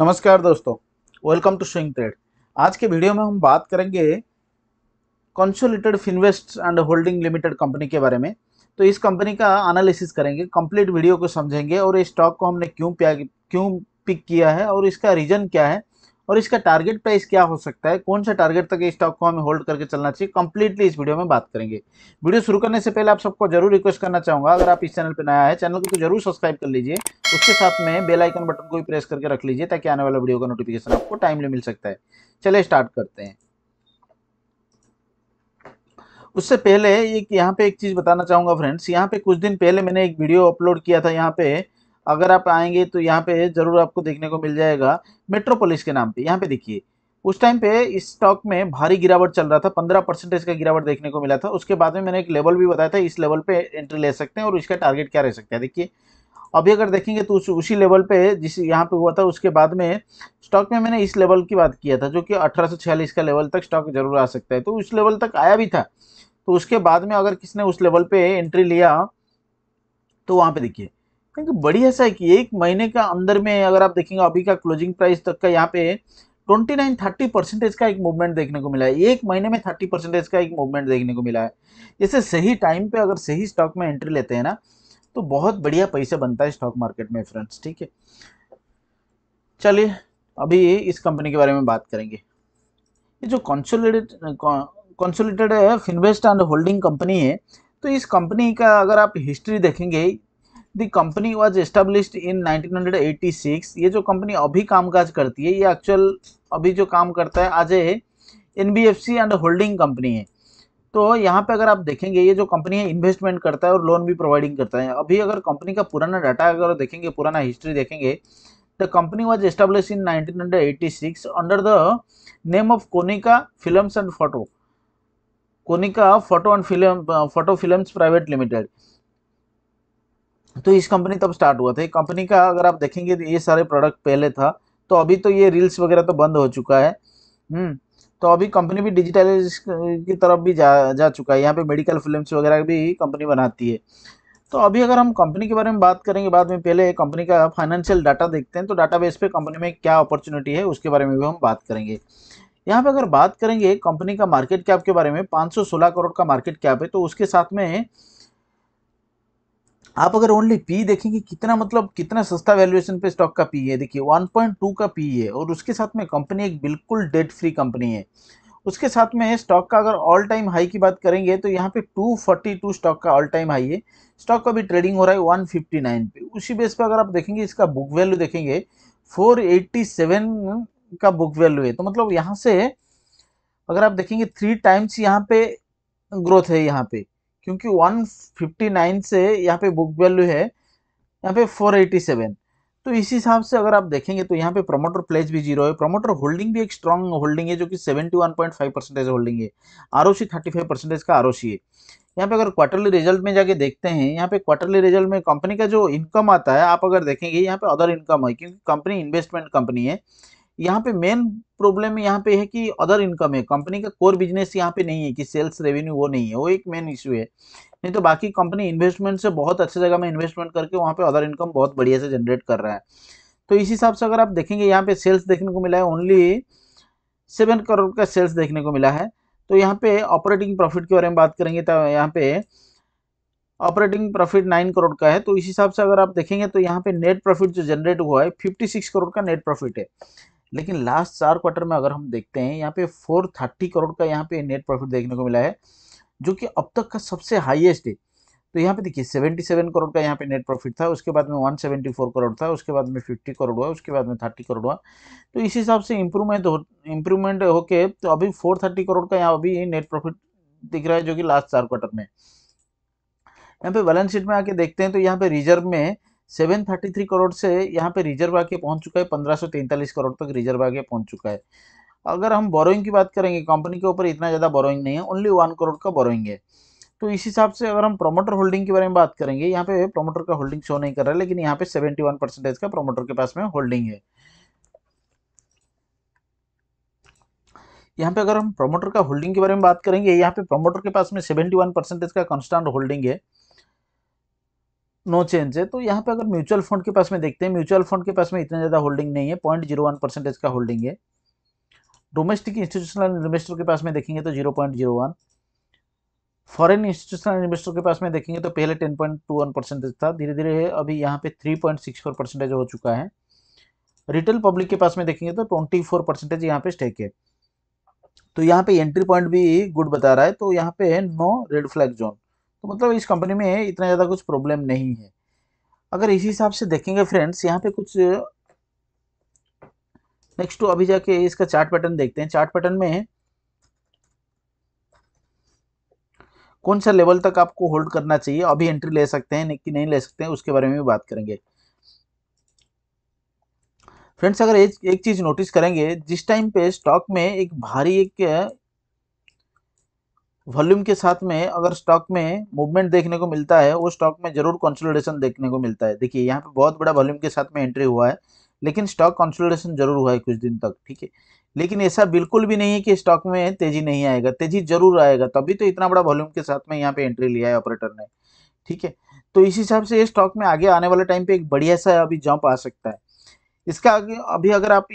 नमस्कार दोस्तों welcome to swing trade आज के वीडियो में हम बात करेंगे consolidated Finvest and holding limited company के बारे में तो इस कंपनी का एनालिसिस करेंगे कंप्लीट वीडियो को समझेंगे और इस स्टॉक को हमने क्यों प्या क्यों पिक किया है और इसका रीज़न क्या है और इसका टारगेट प्राइस क्या हो सकता है कौन सा टारगेट तक स्टॉक को हमें होल्ड करके चलना चाहिए कंप्लीटली इस वीडियो में बात करेंगे वीडियो शुरू करने से पहले आप सबको जरूर रिक्वेस्ट करना चाहूंगा अगर आप इस चैनल पर नया है चैनल को तो जरूर सब्सक्राइब कर लीजिए उसके साथ में बेल आइकन बटन को भी प्रेस करके रख लीजिए ताकि आने वाला वीडियो का नोटिफिकेशन आपको टाइमली मिल सकता है चले स्टार्ट करते हैं उससे पहले एक यहाँ पे एक चीज़ बताना चाहूंगा फ्रेंड्स यहाँ पे कुछ दिन पहले मैंने एक वीडियो अपलोड किया था यहाँ पे अगर आप आएंगे तो यहाँ पे ज़रूर आपको देखने को मिल जाएगा मेट्रोपोलिस के नाम पे यहाँ पे देखिए उस टाइम पे इस स्टॉक में भारी गिरावट चल रहा था पंद्रह परसेंटेज का गिरावट देखने को मिला था उसके बाद में मैंने एक लेवल भी बताया था इस लेवल पे एंट्री ले सकते हैं और इसका टारगेट क्या रह सकता है देखिए अभी अगर देखेंगे तो उस, उसी लेवल पे जिस यहाँ पे हुआ था उसके बाद में स्टॉक में मैंने इस लेवल की बात किया था जो कि अठारह का लेवल तक स्टॉक जरूर आ सकता है तो उस लेवल तक आया भी था तो उसके बाद में अगर किसने उस लेवल पे एंट्री लिया तो वहाँ पे देखिए क्योंकि बड़ी ऐसा है कि एक महीने का अंदर में अगर आप देखेंगे अभी का क्लोजिंग प्राइस तक का यहाँ पे 29 30 परसेंटेज का एक मूवमेंट देखने को मिला है एक महीने में 30 परसेंटेज का एक मूवमेंट देखने को मिला है जैसे सही टाइम पे अगर सही स्टॉक में एंट्री लेते हैं ना तो बहुत बढ़िया पैसा बनता है स्टॉक मार्केट में फ्रेंड्स ठीक है चलिए अभी इस कंपनी के बारे में बात करेंगे ये जो consolidate consolidated Finvest and holding company है तो इस कंपनी का अगर आप हिस्ट्री देखेंगे the company was established in 1986 ये जो कंपनी अभी कामकाज करती है ये एक्चुअल अभी जो काम करता है आज F N and holding company है तो यहाँ पे अगर आप देखेंगे ये जो कंपनी है इन्वेस्टमेंट करता है और लोन भी प्रोवाइडिंग करता है अभी अगर कंपनी का पुराना डाटा अगर देखेंगे पुराना हिस्ट्री देखेंगे the company was establish in 1986 under the name of Konica films and photo Konica photo and film photo film private limited तो इस कंपनी तब स्टार्ट हुआ था कंपनी का अगर आप देखेंगे तो ये सारे प्रोडक्ट पहले था तो अभी तो ये रील्स वगैरह तो बंद हो चुका है हम्म, तो अभी कंपनी भी डिजिटलाइज की तरफ भी जा जा चुका है यहाँ पे मेडिकल फिल्म्स वगैरह भी कंपनी बनाती है तो अभी अगर हम कंपनी के बारे में बात करेंगे बाद में पहले कंपनी का फाइनेंशियल डाटा देखते हैं तो डाटा बेस पे कंपनी में क्या अपॉर्चुनिटी है उसके बारे में भी हम बात करेंगे यहाँ पे अगर बात करेंगे कंपनी का मार्केट कैप के बारे में पाँच करोड़ का मार्केट कैप है तो उसके साथ में आप अगर ओनली पी देखेंगे कितना मतलब कितना सस्ता वैल्यूएशन पे स्टॉक का पी है देखिए 1.2 का पी है और उसके साथ में कंपनी एक बिल्कुल डेट फ्री कंपनी है उसके साथ में स्टॉक का अगर ऑल टाइम हाई की बात करेंगे तो यहाँ पे 242 स्टॉक का ऑल टाइम हाई है स्टॉक का भी ट्रेडिंग हो रहा है 159 पे उसी बेस पर अगर आप देखेंगे इसका बुक वैल्यू देखेंगे फोर का बुक वैल्यू है तो मतलब यहाँ से अगर आप देखेंगे थ्री टाइम्स यहाँ पे ग्रोथ है यहाँ पे क्योंकि 159 से यहाँ पे बुक वैल्यू है यहाँ पे 487 तो इस हिसाब से अगर आप देखेंगे तो यहाँ पे प्रमोटर प्लेज भी जीरो है प्रमोटर होल्डिंग भी एक स्ट्रॉन्ग होल्डिंग है जो कि 71.5 परसेंटेज होल्डिंग है R O C thirty five percentage का आर सी है यहाँ पे अगर क्वार्टरली रिजल्ट में जाके देखते हैं यहाँ पे क्वार्टरली रिजल्ट में कंपनी का जो इनकम आता है आप अगर देखेंगे यहाँ पे अदर इनकम है क्योंकि कंपनी इन्वेस्टमेंट कंपनी है यहाँ पे मेन प्रॉब्लम यहाँ पे है कि अदर इनकम है कंपनी का कोर बिजनेस यहाँ पे नहीं है कि सेल्स रेवेन्यू वो नहीं है वो एक मेन इश्यू है नहीं तो बाकी कंपनी इन्वेस्टमेंट से बहुत अच्छी जगह में इन्वेस्टमेंट करके वहाँ पे अदर इनकम बहुत बढ़िया से जनरेट कर रहा है तो इस हिसाब से अगर आप देखेंगे यहाँ पे सेल्स देखने को मिला है ओनली सेवन करोड़ का सेल्स देखने को मिला है तो यहाँ पे ऑपरेटिंग प्रॉफिट के बारे में बात करेंगे तो यहाँ पे ऑपरेटिंग प्रॉफिट नाइन करोड़ का है तो इस हिसाब से अगर आप देखेंगे तो यहाँ पे नेट प्रॉफिट जो जनरेट हुआ है फिफ्टी सिक्स करोड़ का नेट प्रॉफिट है लेकिन लास्ट चार क्वार्टर में अगर हम देखते हैं यहाँ पे फोर थर्टी करोड़ का यहाँ पे नेट प्रॉफिट देखने को मिला है जो कि अब तक का सबसे हाईएस्ट है तो यहाँ पे देखिए सेवेंटी सेवन करोड़ का यहाँ पे नेट प्रॉफिट था उसके बाद में वन सेवेंटी फोर करोड़ था उसके बाद में फिफ्टी करोड़ हुआ उसके बाद में थर्टी करोड़ हुआ तो इस हिसाब से इम्प्रूवमेंट हो इम्प्रूवमेंट होके तो अभी फोर थर्टी करोड़ का यहाँ अभी नेट प्रॉफिट दिख रहा है जो कि लास्ट चार क्वार्टर में यहाँ पे बैलेंस शीट में आके देखते हैं तो यहाँ पे रिजर्व में 733 करोड़ से यहाँ पे रिजर्व आके पहुँच चुका है तैंतालीस करोड़ तक रिजर्व आके पहुँच चुका है अगर हम बोरोइंग की बात करेंगे कंपनी के ऊपर इतना ज़्यादा बोरोइंग नहीं है ओनली वन करोड़ का बोरोइंग है तो इस हिसाब से अगर हम प्रोमोटर होल्डिंग के बारे में बात करेंगे यहाँ पे प्रोमोटर का होल्डिंग शो नहीं कर रहा है लेकिन यहाँ पे 71 परसेंटेज का प्रोमोटर के पास में होल्डिंग है यहाँ पे अगर हम प्रोमोटर का होल्डिंग के बारे में बात करेंगे यहाँ पे प्रोमोटर के पास में वन परसेंटेज का कॉन्स्टेंट होल्डिंग है नो चेंज है तो यहाँ पे अगर म्यूचुअल फंड के पास में देखते हैं म्यूचुअल फंड के पास में इतना ज़्यादा होल्डिंग नहीं है पॉइंट जीरो वन परसेंटेज का होल्डिंग है डोमेस्टिक इंस्टीट्यूशनल इन्वेस्टर के पास में देखेंगे तो zero point zero one foreign institutional investor के पास में देखेंगे तो पहले ten point two one percentage था धीरे धीरे अभी यहाँ पे three point six four percentage हो चुका है रिटेल पब्लिक के पास में देखेंगे तो ट्वेंटी फोर परसेंटेज यहाँ पे स्टेक है तो यहाँ पे एंट्री पॉइंट भी गुड बता रहा है तो यहाँ पे है नो रेड फ्लैग जोन तो मतलब इस कंपनी में इतना ज़्यादा कुछ प्रॉब्लम नहीं है अगर इसी हिसाब से देखेंगे फ्रेंड्स यहाँ पे कुछ नेक्स्ट टू अभी जाके इसका चार्ट पैटर्न देखते हैं चार्ट पैटर्न में कौन सा लेवल तक आपको होल्ड करना चाहिए अभी एंट्री ले सकते हैं कि नहीं ले सकते हैं उसके बारे में भी बात करेंगे फ्रेंड्स अगर एक, एक चीज़ नोटिस करेंगे जिस टाइम पे स्टॉक में एक भारी एक वॉल्यूम के साथ में अगर स्टॉक में मूवमेंट देखने को मिलता है वो स्टॉक में जरूर कंसोलिडेशन देखने को मिलता है देखिए यहाँ पे बहुत बड़ा वॉल्यूम के साथ में एंट्री हुआ है लेकिन स्टॉक कंसोलिडेशन जरूर हुआ है कुछ दिन तक ठीक है लेकिन ऐसा बिल्कुल भी नहीं है कि स्टॉक में तेजी नहीं आएगा तेजी जरूर आएगा तभी तो इतना बड़ा वॉल्यूम के साथ में यहाँ पे एंट्री लिया है ऑपरेटर ने ठीक है तो इस हिसाब से ये स्टॉक में आगे आने वाले टाइम पे एक बढ़िया सा अभी जंप आ सकता है इसका अभी अगर आप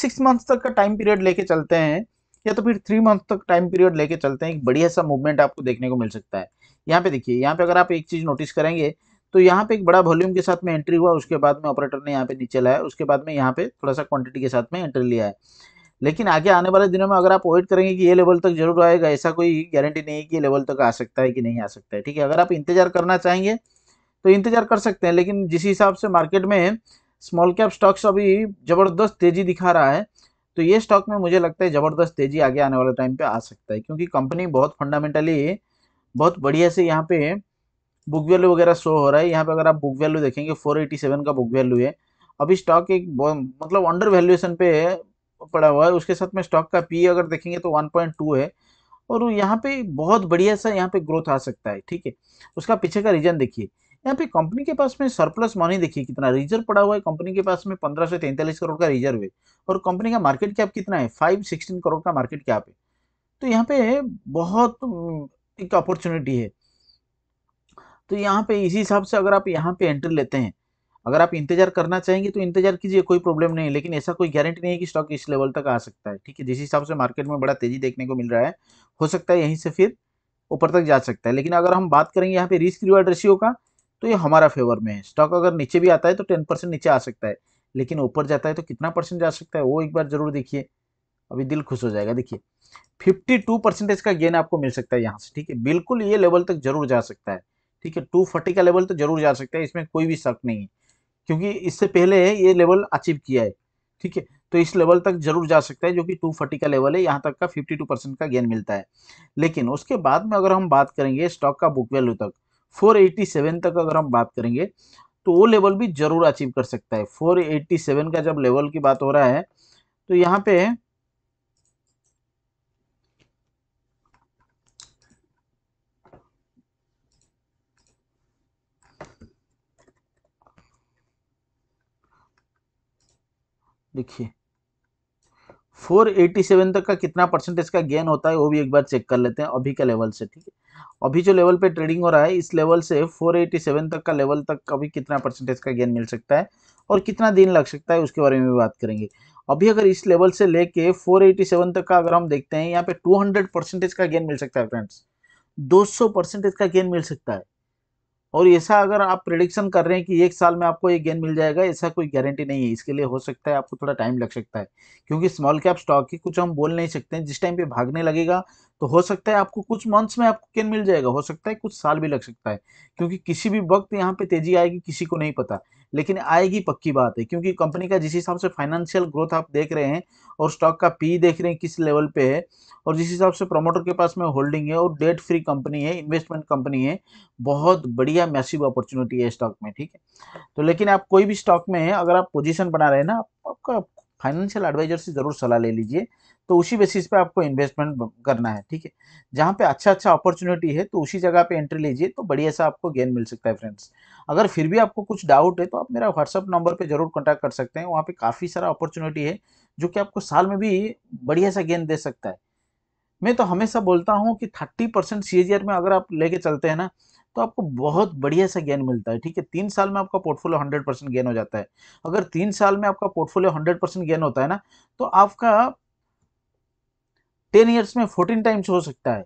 सिक्स मंथ्स तक का टाइम पीरियड लेके चलते हैं या तो फिर थ्री मंथ तक टाइम पीरियड लेके चलते हैं एक बढ़िया सा मूवमेंट आपको देखने को मिल सकता है यहाँ पे देखिए यहाँ पे अगर आप एक चीज़ नोटिस करेंगे तो यहाँ पे एक बड़ा वॉल्यूम के साथ में एंट्री हुआ उसके बाद में ऑपरेटर ने यहाँ पे नीचे लाया उसके बाद में यहाँ पे थोड़ा सा क्वांटिटी के साथ में एंट्री लिया है लेकिन आगे आने वाले दिनों में अगर आप वेट करेंगे कि ये लेवल तक जरूर आएगा ऐसा कोई गारंटी नहीं है कि ये लेवल तक आ सकता है कि नहीं आ सकता है ठीक है अगर आप इंतजार करना चाहेंगे तो इंतजार कर सकते हैं लेकिन जिस हिसाब से मार्केट में स्मॉल कैप स्टॉक्स अभी जबरदस्त तेजी दिखा रहा है तो ये स्टॉक में मुझे लगता है ज़बरदस्त तेज़ी आगे आने वाले टाइम पे आ सकता है क्योंकि कंपनी बहुत फंडामेंटली बहुत बढ़िया से यहाँ पे बुक वैल्यू वगैरह शो हो रहा है यहाँ पे अगर आप बुक वैल्यू देखेंगे 487 का बुक वैल्यू है अभी स्टॉक एक मतलब अंडर वैल्यूएशन पे पड़ा हुआ है उसके साथ में स्टॉक का पी e अगर देखेंगे तो वन है और यहाँ पे बहुत बढ़िया सा यहाँ पे ग्रोथ आ सकता है ठीक है उसका पीछे का रीजन देखिए यहाँ पे कंपनी के पास में सरप्लस मनी देखिए कितना रिजर्व पड़ा हुआ है कंपनी के पास में पंद्रह सौ तैंतालीस करोड़ का रिजर्व है और कंपनी का मार्केट कैप कितना है फाइव सिक्सटीन करोड़ का मार्केट कैप है तो यहाँ पे बहुत हम्म, एक अपॉर्चुनिटी है तो यहाँ पे इसी हिसाब से अगर आप यहाँ पे एंट्री लेते हैं अगर आप इंतजार करना चाहेंगे तो इंतजार कीजिए कोई प्रॉब्लम नहीं लेकिन ऐसा कोई गारंटी नहीं है कि स्टॉक इस लेवल तक आ सकता है ठीक है जिस हिसाब से मार्केट में बड़ा तेजी देखने को मिल रहा है हो सकता है यहीं से फिर ऊपर तक जा सकता है लेकिन अगर हम बात करेंगे यहाँ पे रिस्क रिवार्ड रेशियो का तो ये हमारा फेवर में है स्टॉक अगर नीचे भी आता है तो टेन परसेंट नीचे आ सकता है लेकिन ऊपर जाता है तो कितना परसेंट जा सकता है वो एक बार जरूर देखिए अभी दिल खुश हो जाएगा देखिए फिफ्टी टू परसेंटेज का गेन आपको मिल सकता है यहाँ से ठीक है बिल्कुल ये लेवल तक जरूर जा सकता है ठीक है टू फोर्टी का लेवल तो जरूर जा सकता है इसमें कोई भी शक नहीं है क्योंकि इससे पहले ये लेवल अचीव किया है ठीक है तो इस लेवल तक जरूर जा सकता है जो कि टू फोर्टी का लेवल है यहाँ तक का फिफ्टी टू परसेंट का गेन मिलता है लेकिन उसके बाद में अगर हम बात करेंगे स्टॉक का बुक वैल्यू तक 487 तक अगर हम बात करेंगे तो वो लेवल भी जरूर अचीव कर सकता है 487 का जब लेवल की बात हो रहा है तो यहाँ पे देखिए 487 तक का कितना परसेंटेज का गेन होता है वो भी एक बार चेक कर लेते हैं अभी के लेवल से ठीक है अभी जो लेवल पे ट्रेडिंग हो रहा है इस लेवल से 487 तक का लेवल तक अभी कितना परसेंटेज का गेन मिल सकता है और कितना दिन लग सकता है उसके बारे में भी बात करेंगे अभी अगर इस लेवल से लेके 487 तक का अगर हम देखते हैं यहाँ पे 200 परसेंटेज का गेन मिल सकता है फ्रेंड्स 200 परसेंटेज का गेन मिल सकता है और ऐसा अगर आप प्रिडिक्शन कर रहे हैं कि एक साल में आपको ये गेन मिल जाएगा ऐसा कोई गारंटी नहीं है इसके लिए हो सकता है आपको थोड़ा टाइम लग सकता है क्योंकि स्मॉल कैप स्टॉक की कुछ हम बोल नहीं सकते हैं जिस टाइम पे भागने लगेगा तो हो सकता है आपको कुछ मंथ्स में आपको गेन मिल जाएगा हो सकता है कुछ साल भी लग सकता है क्योंकि किसी भी वक्त यहाँ पे तेजी आएगी किसी को नहीं पता लेकिन आएगी पक्की बात है क्योंकि कंपनी का जिस हिसाब से फाइनेंशियल ग्रोथ आप देख रहे हैं और स्टॉक का पी देख रहे हैं किस लेवल पे है और जिस हिसाब से प्रमोटर के पास में होल्डिंग है और डेट फ्री कंपनी है इन्वेस्टमेंट कंपनी है बहुत बढ़िया मैसिव अपॉर्चुनिटी है स्टॉक में ठीक है तो लेकिन आप कोई भी स्टॉक में है अगर आप पोजिशन बना रहे हैं ना आपका फाइनेंशियल एडवाइजर से ज़रूर सलाह ले लीजिए तो उसी बेसिस पे आपको इन्वेस्टमेंट करना है ठीक है जहाँ पे अच्छा अच्छा अपॉर्चुनिटी है तो उसी जगह पे एंट्री लीजिए तो बढ़िया सा आपको गेन मिल सकता है फ्रेंड्स अगर फिर भी आपको कुछ डाउट है तो आप मेरा व्हाट्सअप नंबर पर जरूर कॉन्टैक्ट कर सकते हैं वहाँ पर काफ़ी सारा अपॉर्चुनिटी है जो कि आपको साल में भी बढ़िया सा गेन दे सकता है मैं तो हमेशा बोलता हूँ कि थर्टी परसेंट सी में अगर आप लेके चलते हैं ना तो आपको बहुत बढ़िया सा गेन मिलता है ठीक है तीन साल में आपका पोर्टफोलियो हंड्रेड परसेंट गेन हो जाता है अगर तीन साल में आपका पोर्टफोलियो हंड्रेड परसेंट गेन होता है ना तो आपका टेन ईयर्स में फोर्टीन टाइम्स हो सकता है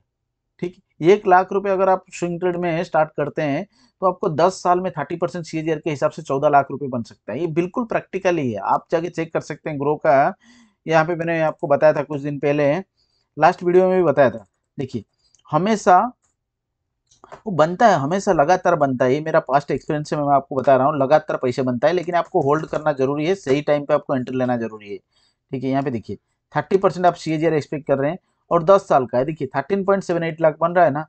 ठीक एक लाख रुपए अगर आप स्विंग ट्रेड में स्टार्ट करते हैं तो आपको दस साल में थर्टी परसेंट सी के हिसाब से चौदह लाख रुपए बन सकता है ये बिल्कुल प्रैक्टिकली है आप जाके चेक कर सकते हैं ग्रो का यहाँ पे मैंने आपको बताया था कुछ दिन पहले लास्ट वीडियो में भी बताया था देखिए हमेशा वो बनता है हमेशा लगातार बनता है ये मेरा पास्ट एक्सपीरियंस है मैं आपको बता रहा हूँ लगातार पैसे बनता है लेकिन आपको होल्ड करना जरूरी है सही टाइम पे आपको एंट्री लेना जरूरी है ठीक है यहाँ पे देखिए थर्टी परसेंट आप सीएजीआर एक्सपेक्ट कर रहे हैं और दस साल का है देखिए thirteen point seven eight lakh बन रहा है ना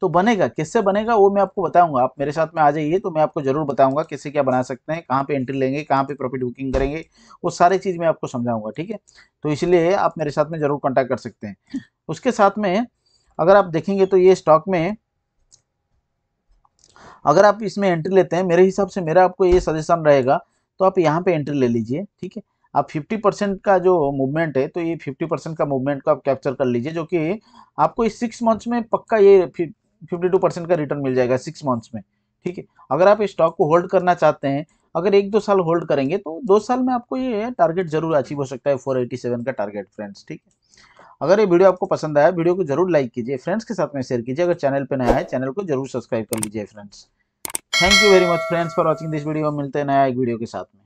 तो बनेगा किससे बनेगा वो मैं आपको बताऊंगा आप मेरे साथ में आ जाइए तो मैं आपको जरूर बताऊंगा किससे क्या बना सकते हैं कहाँ पे एंट्री लेंगे कहाँ पे प्रॉफिट बुकिंग करेंगे वो सारी चीज़ मैं आपको समझाऊंगा ठीक है तो इसलिए आप मेरे साथ में जरूर कॉन्टैक्ट कर सकते हैं उसके साथ में अगर आप देखेंगे तो ये स्टॉक में अगर आप इसमें एंट्री लेते हैं मेरे हिसाब से मेरा आपको ये सजेशन रहेगा तो आप यहाँ पे एंट्री ले लीजिए ठीक है आप 50 परसेंट का जो मूवमेंट है तो ये 50 परसेंट का मूवमेंट को आप कैप्चर कर लीजिए जो कि आपको इस सिक्स मंथ्स में पक्का ये 52 परसेंट का रिटर्न मिल जाएगा सिक्स मंथ्स में ठीक है अगर आप इस स्टॉक को होल्ड करना चाहते हैं अगर एक दो साल होल्ड करेंगे तो दो साल में आपको ये टारगेट जरूर अचीव हो सकता है फोर का टारगेट फ्रेंड्स ठीक है अगर ये वीडियो आपको पसंद आया वीडियो को जरूर लाइक कीजिए फ्रेंड्स के साथ में शेयर कीजिए अगर चैनल पर नया है चैनल को जरूर सब्सक्राइब कर लीजिए friends thank you very much friends for watching this video मिलते हैं नया एक वीडियो के साथ में